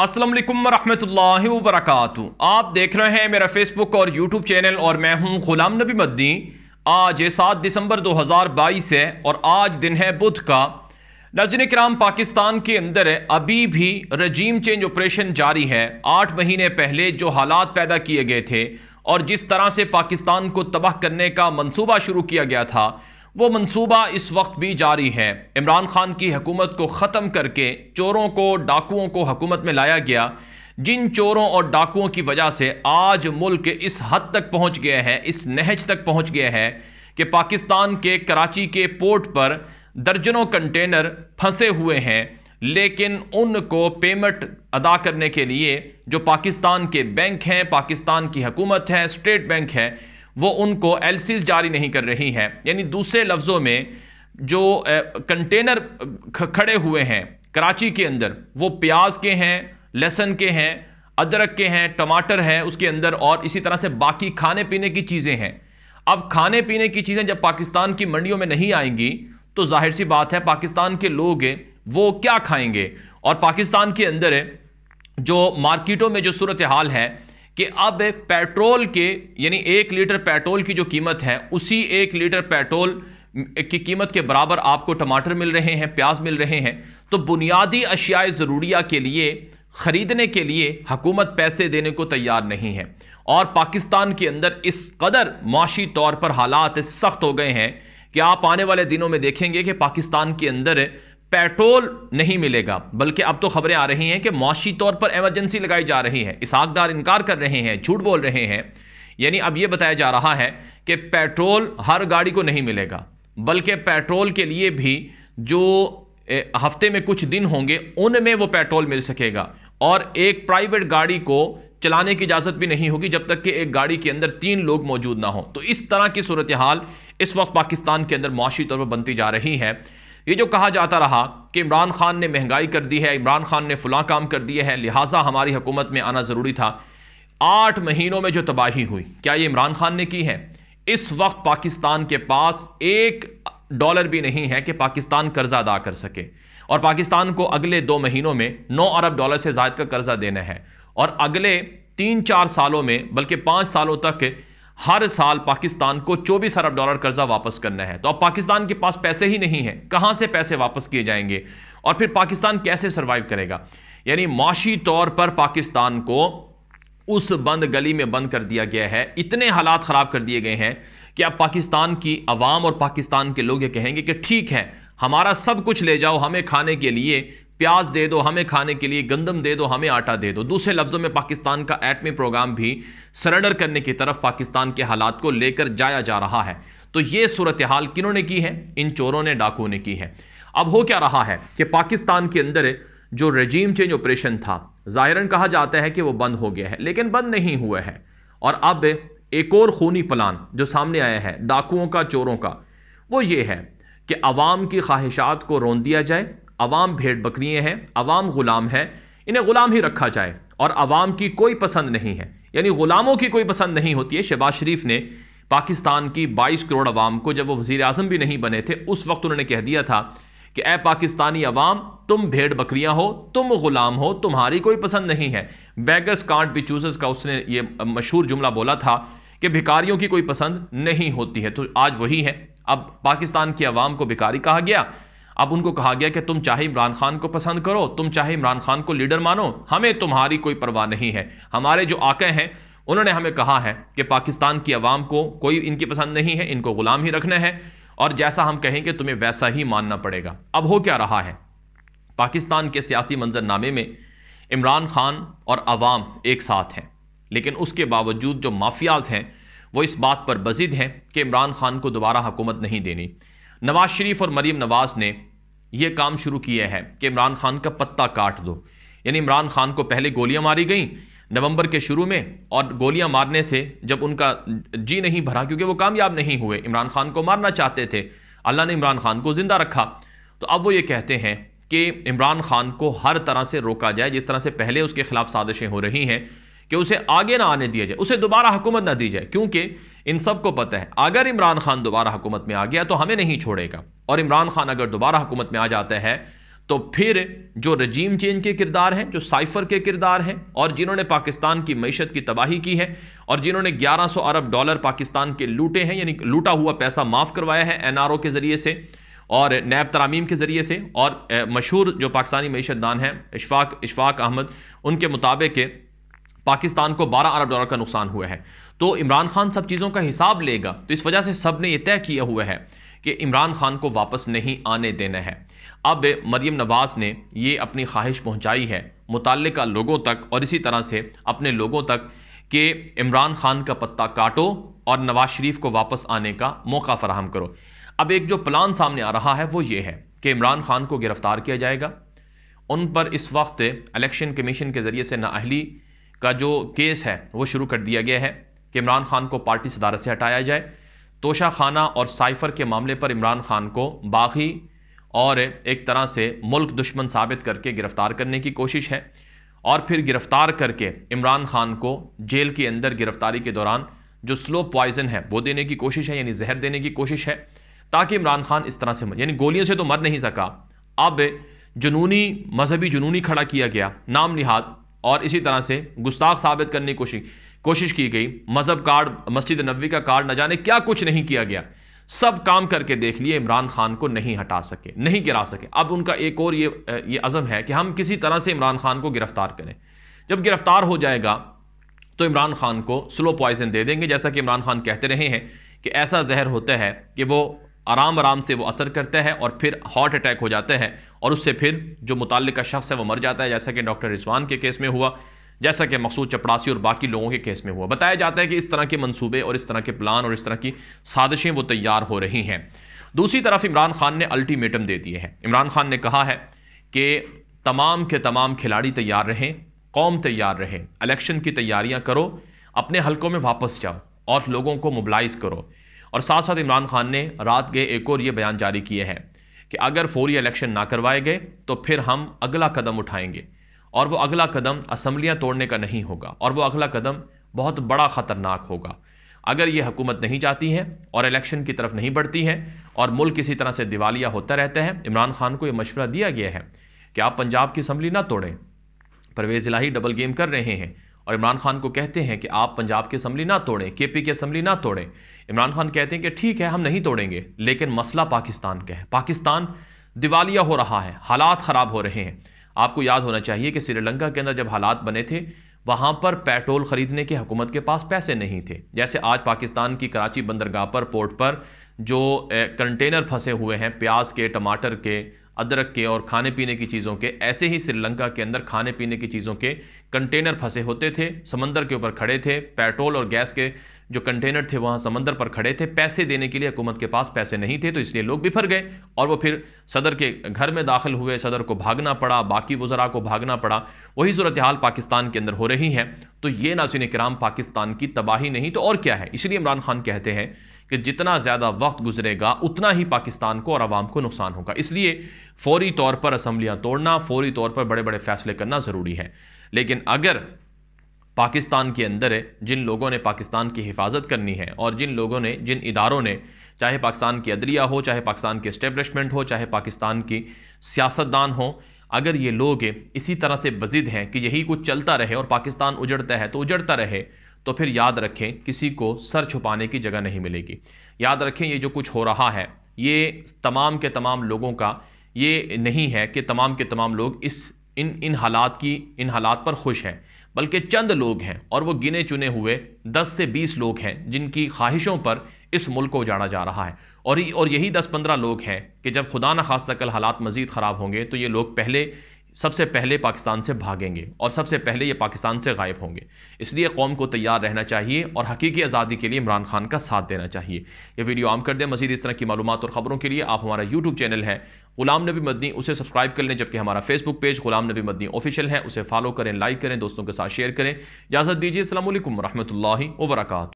असलम वरहमल वरक आप देख रहे हैं मेरा फेसबुक और यूट्यूब चैनल और मैं हूं गुलाम नबी मदनी आज सात दिसंबर 2022 है और आज दिन है बुध का नजर कराम पाकिस्तान के अंदर अभी भी रजीम चेंज ऑपरेशन जारी है आठ महीने पहले जो हालात पैदा किए गए थे और जिस तरह से पाकिस्तान को तबाह करने का मनसूबा शुरू किया गया था वो मनसूबा इस वक्त भी जारी है इमरान खान की हकूमत को ख़त्म करके चोरों को डाकुओं को हकूमत में लाया गया जिन चोरों और डाकुओं की वजह से आज मुल्क इस हद तक पहुंच गया है इस नहज तक पहुंच गया है कि पाकिस्तान के कराची के पोर्ट पर दर्जनों कंटेनर फंसे हुए हैं लेकिन उनको पेमेंट अदा करने के लिए जो पाकिस्तान के बैंक हैं पाकिस्तान की हकूमत है स्टेट बैंक है वो उनको एलसीज जारी नहीं कर रही हैं यानी दूसरे लफ्ज़ों में जो कंटेनर खड़े हुए हैं कराची के अंदर वो प्याज के हैं लहसन के हैं अदरक के हैं टमाटर हैं उसके अंदर और इसी तरह से बाकी खाने पीने की चीज़ें हैं अब खाने पीने की चीज़ें जब पाकिस्तान की मंडियों में नहीं आएंगी तो जाहिर सी बात है पाकिस्तान के लोग वो क्या खाएंगे और पाकिस्तान के अंदर जो मार्केटों में जो सूरत हाल है कि अब पेट्रोल के यानी एक लीटर पेट्रोल की जो कीमत है उसी एक लीटर पेट्रोल की कीमत के बराबर आपको टमाटर मिल रहे हैं प्याज मिल रहे हैं तो बुनियादी अशियाए ज़रूरिया के लिए ख़रीदने के लिए हकूमत पैसे देने को तैयार नहीं है और पाकिस्तान के अंदर इस कदर माशी तौर पर हालात सख्त हो गए हैं कि आप आने वाले दिनों में देखेंगे कि पाकिस्तान के अंदर पेट्रोल नहीं मिलेगा बल्कि अब तो खबरें आ रही हैं कि मुआशी तौर पर एमरजेंसी लगाई जा रही है इसहाकदार इनकार कर रहे हैं झूठ बोल रहे हैं यानी अब यह बताया जा रहा है कि पेट्रोल हर गाड़ी को नहीं मिलेगा बल्कि पेट्रोल के लिए भी जो हफ्ते में कुछ दिन होंगे उनमें वो पेट्रोल मिल सकेगा और एक प्राइवेट गाड़ी को चलाने की इजाज़त भी नहीं होगी जब तक कि एक गाड़ी के अंदर तीन लोग मौजूद ना हों तो इस तरह की सूरत हाल इस वक्त पाकिस्तान के अंदर मुआशी तौर पर बनती जा रही है ये जो कहा जाता रहा कि इमरान खान ने महंगाई कर दी है इमरान खान ने फलां काम कर दिया है लिहाजा हमारी हुकूमत में आना ज़रूरी था आठ महीनों में जो तबाही हुई क्या ये इमरान खान ने की है इस वक्त पाकिस्तान के पास एक डॉलर भी नहीं है कि पाकिस्तान कर्जा अदा कर सके और पाकिस्तान को अगले दो महीनों में नौ अरब डॉलर से जायद का कर्जा देना है और अगले तीन चार सालों में बल्कि पाँच सालों तक हर साल पाकिस्तान को चौबीस अरब डॉलर कर्जा वापस करना है तो अब पाकिस्तान के पास पैसे ही नहीं है कहां से पैसे वापस किए जाएंगे और फिर पाकिस्तान कैसे सर्वाइव करेगा यानी माशी तौर पर पाकिस्तान को उस बंद गली में बंद कर दिया गया है इतने हालात ख़राब कर दिए गए हैं कि अब पाकिस्तान की आवाम और पाकिस्तान के लोग ये कहेंगे कि ठीक है हमारा सब कुछ ले जाओ हमें खाने के लिए प्याज दे दो हमें खाने के लिए गंदम दे दो हमें आटा दे दो दूसरे लफ्ज़ों में पाकिस्तान का एटमी प्रोग्राम भी सरेंडर करने की तरफ पाकिस्तान के हालात को लेकर जाया जा रहा है तो ये सूरत हाल किन्होंने की है इन चोरों ने डाकुओं ने की है अब हो क्या रहा है कि पाकिस्तान के अंदर जो रजीम चेंज ऑपरेशन था ज़ाहिरन कहा जाता है कि वो बंद हो गया है लेकिन बंद नहीं हुआ है और अब एक और खूनी प्लान जो सामने आया है डाकुओं का चोरों का वो ये है कि आवाम की ख्वाहिशात को रोन दिया जाए अवाम भेड़ बकरियाँ हैं अवाम ग़ुलाम है इन्हें ग़ुलाम ही रखा जाए और अवाम की कोई पसंद नहीं है यानी ग़ुलामों की कोई पसंद नहीं होती है शहबाज शरीफ ने पाकिस्तान की बाईस करोड़ अवाम को जब वो वज़ी अजम भी नहीं बने थे उस वक्त उन्होंने कह दिया था कि ए पाकिस्तानी अवाम तुम भेड़ बकरियां हो तुम गुलाम हो तुम्हारी कोई पसंद नहीं है बैगर्स कांट भी चूज़ का उसने ये मशहूर जुमला बोला था कि भिकारियों की कोई पसंद नहीं होती है तो आज वही है अब पाकिस्तान की अवाम को भिकारी कहा गया अब उनको कहा गया कि तुम चाहे इमरान खान को पसंद करो तुम चाहे इमरान खान को लीडर मानो हमें तुम्हारी कोई परवाह नहीं है हमारे जो आके हैं उन्होंने हमें कहा है कि पाकिस्तान की आवाम को कोई इनकी पसंद नहीं है इनको गुलाम ही रखना है और जैसा हम कहेंगे तुम्हें वैसा ही मानना पड़ेगा अब हो क्या रहा है पाकिस्तान के सियासी मंजरनामे में इमरान खान और आवाम एक साथ हैं लेकिन उसके बावजूद जो माफियाज हैं वो इस बात पर बजिद हैं कि इमरान खान को दोबारा हुकूमत नहीं देनी नवाज शरीफ और मरीम नवाज ने ये काम शुरू किया है कि इमरान खान का पत्ता काट दो यानी इमरान खान को पहले गोलियां मारी गई नवंबर के शुरू में और गोलियां मारने से जब उनका जी नहीं भरा क्योंकि वो कामयाब नहीं हुए इमरान खान को मारना चाहते थे अल्लाह ने इमरान खान को ज़िंदा रखा तो अब वो ये कहते हैं कि इमरान खान को हर तरह से रोका जाए जिस तरह से पहले उसके खिलाफ साजिशें हो रही हैं कि उसे आगे ना आने दिया जाए उसे दोबारा हुकूमत ना दी जाए क्योंकि इन सब को पता है अगर इमरान खान दोबारा हुकूमत में आ गया तो हमें नहीं छोड़ेगा और इमरान खान अगर दोबारा हुकूमत में आ जाता है तो फिर जो रजीम चेंज के किरदार हैं जो साइफर के किरदार हैं और जिन्होंने पाकिस्तान की मीशत की तबाही की है और जिन्होंने 1100 अरब डॉलर पाकिस्तान के लूटे हैं यानी लूटा हुआ पैसा माफ़ करवाया है एनआरओ के ज़रिए से और नैब तरामीम के ज़रिए से और मशहूर जो पाकिस्तानी मीशत दान हैं इशफाक इशफाक अहमद उनके मुताबिक पाकिस्तान को 12 अरब डॉलर का नुकसान हुआ है तो इमरान खान सब चीज़ों का हिसाब लेगा तो इस वजह से सब ने यह तय किया हुआ है कि इमरान खान को वापस नहीं आने देना है अब मरियम नवाज़ ने ये अपनी ख्वाहिश पहुंचाई है मुतल लोगों तक और इसी तरह से अपने लोगों तक कि इमरान खान का पत्ता काटो और नवाज शरीफ को वापस आने का मौका फराहम करो अब एक जो प्लान सामने आ रहा है वो ये है कि इमरान खान को गिरफ़्तार किया जाएगा उन पर इस वक्त इलेक्शन कमीशन के ज़रिए से नाअहली का जो केस है वो शुरू कर दिया गया है कि इमरान खान को पार्टी सदारत से हटाया जाए तोशा खाना और साइफर के मामले पर इमरान खान को बागी और एक तरह से मुल्क दुश्मन साबित करके गिरफ़्तार करने की कोशिश है और फिर गिरफ़्तार करके इमरान खान को जेल के अंदर गिरफ़्तारी के दौरान जो स्लो पॉइजन है वो देने की कोशिश है यानी जहर देने की कोशिश है ताकि इमरान खान इस तरह से मर यानी गोलियों से तो मर नहीं सका अब जुनूनी मजहबी जुनूनी खड़ा किया गया नाम लिहाज और इसी तरह से गुस्ताख साबित करने की कोशिश कोशिश की गई मज़हब कार्ड मस्जिद नबी का कार्ड न जाने क्या कुछ नहीं किया गया सब काम करके देख लिए इमरान खान को नहीं हटा सके नहीं गिरा सके अब उनका एक और ये ये अज़म है कि हम किसी तरह से इमरान खान को गिरफ़्तार करें जब गिरफ़्तार हो जाएगा तो इमरान खान को स्लो पॉइजन दे देंगे जैसा कि इमरान खान कहते रहे हैं कि ऐसा जहर होता है कि वो आराम आराम से वो असर करता है और फिर हार्ट अटैक हो जाता है और उससे फिर जो मुतल का शख्स है वो मर जाता है जैसा कि डॉक्टर रिजवान के केस में हुआ जैसा कि मकसूद चपड़ासी और बाकी लोगों के केस में हुआ बताया जाता है कि इस तरह के मनसूबे और इस तरह के प्लान और इस तरह की साजिशें वो तैयार हो रही हैं दूसरी तरफ इमरान खान ने अल्टीमेटम दे दिए हैं इमरान खान ने कहा है कि तमाम के तमाम खिलाड़ी तैयार रहें कौम तैयार रहे इलेक्शन की तैयारियाँ करो अपने हलकों में वापस जाओ और लोगों को मोबलाइज करो और साथ साथ इमरान खान ने रात गए एक और ये बयान जारी किए हैं कि अगर फौरी इलेक्शन ना करवाए गए तो फिर हम अगला कदम उठाएंगे और वो अगला कदम असम्बलियाँ तोड़ने का नहीं होगा और वो अगला कदम बहुत बड़ा ख़तरनाक होगा अगर ये हुकूमत नहीं जाती है और इलेक्शन की तरफ नहीं बढ़ती है और मुल्क किसी तरह से दिवालिया होता रहता है इमरान खान को ये मशवरा दिया गया है कि आप पंजाब की असम्बली ना तोड़ें परवेज़ इलाही डबल गेम कर रहे हैं और इमरान खान को कहते हैं कि आप पंजाब की असम्बली ना तोड़ें के पी की असम्बली ना तोड़ें इमरान खान कहते हैं कि ठीक है हम नहीं तोड़ेंगे लेकिन मसला पाकिस्तान का है पाकिस्तान दिवालिया हो रहा है हालात ख़राब हो रहे हैं आपको याद होना चाहिए कि श्रीलंका के अंदर जब हालात बने थे वहाँ पर पेट्रोल ख़रीदने के हुकूमत के पास पैसे नहीं थे जैसे आज पाकिस्तान की कराची बंदरगाह पर पोर्ट पर जो कंटेनर फंसे हुए हैं प्याज के टमाटर के अदरक के और खाने पीने की चीज़ों के ऐसे ही श्रीलंका के अंदर खाने पीने की चीज़ों के कंटेनर फंसे होते थे समंदर के ऊपर खड़े थे पेट्रोल और गैस के जो कंटेनर थे वहाँ समंदर पर खड़े थे पैसे देने के लिए हुकूमत के पास पैसे नहीं थे तो इसलिए लोग बिफर गए और वो फिर सदर के घर में दाखिल हुए सदर को भागना पड़ा बाकी वज़रा को भागना पड़ा वही सूरत हाल पाकिस्तान के अंदर हो रही है तो ये नासिन कराम पाकिस्तान की तबाही नहीं तो और क्या है इसलिए इमरान खान कहते हैं कि जितना ज़्यादा वक्त गुजरेगा उतना ही पाकिस्तान को और आवाम को नुकसान होगा इसलिए फौरी तौर पर असम्बलियाँ तोड़ना फौरी तौर पर बड़े बड़े फैसले करना ज़रूरी है लेकिन अगर पाकिस्तान के अंदर है जिन लोगों ने पाकिस्तान की हिफाजत करनी है और जिन लोगों ने जिन इदारों ने चाहे पाकिस्तान की अदलिया हो चाहे पाकिस्तान की इस्टेबलिशमेंट हो चाहे पाकिस्तान की सियासतदान हो अगर ये लोग इसी तरह से बजिद हैं कि यही कुछ चलता रहे और पाकिस्तान उजड़ता है तो उजड़ता रहे तो फिर याद रखें किसी को सर छुपाने की जगह नहीं मिलेगी याद रखें ये जो कुछ हो रहा है ये तमाम के तमाम लोगों का ये नहीं है कि तमाम के तमाम लोग इस इन इन हालात की इन हालात पर खुश हैं बल्कि चंद लोग हैं और वो गिने चुने हुए 10 से 20 लोग हैं जिनकी ख्वाहिशों पर इस मुल्क को उजाड़ा जा रहा है और और यही 10-15 लोग हैं कि जब खुदा न खास कल हालात मज़ीद ख़राब होंगे तो ये लोग पहले सबसे पहले पाकिस्तान से भागेंगे और सबसे पहले ये पाकिस्तान से गायब होंगे इसलिए कौम को तैयार रहना चाहिए और हकीकी आज़ादी के लिए इमरान खान का साथ देना चाहिए यह वीडियो आम कर दें मजीद इस तरह की मालूम और ख़बरों के लिए आप हमारा यूट्यूब चैनल है गुलाम नबी मदनी उसे सब्सक्राइब कर लें जबकि हमारा फेसबुक पेज गुलाम नबी मदनी ऑफिशियल है उसे फॉलो करें लाइक करें दोस्तों के साथ शेयर करें इजाज़त दीजिए असल वरहमल वर्का